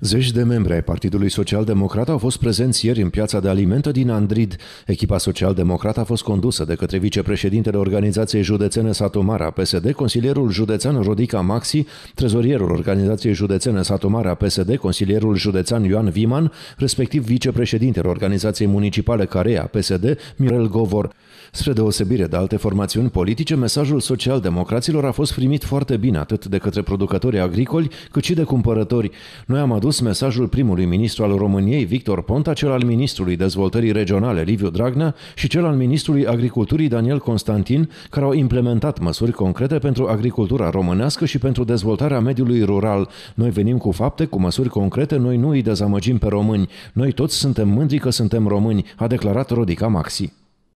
Zeci de membri ai Partidului Social Democrat au fost prezenți ieri în piața de alimente din Andrid. Echipa social Democrat a fost condusă de către vicepreședintele organizației județene Satomara PSD, consilierul județean Rodica Maxi, trezorierul organizației județene Satomara PSD, consilierul județean Ioan Viman, respectiv vicepreședintele organizației municipale Carea PSD, Mirel Govor. Spre deosebire de alte formațiuni politice, mesajul social-democraților a fost primit foarte bine atât de către producătorii agricoli, cât și de cumpărători. Noi am adus adus mesajul primului ministru al României, Victor Ponta, cel al ministrului dezvoltării regionale, Liviu Dragnea, și cel al ministrului agriculturii, Daniel Constantin, care au implementat măsuri concrete pentru agricultura românească și pentru dezvoltarea mediului rural. Noi venim cu fapte, cu măsuri concrete, noi nu îi dezamăgim pe români. Noi toți suntem mândri că suntem români, a declarat Rodica Maxi.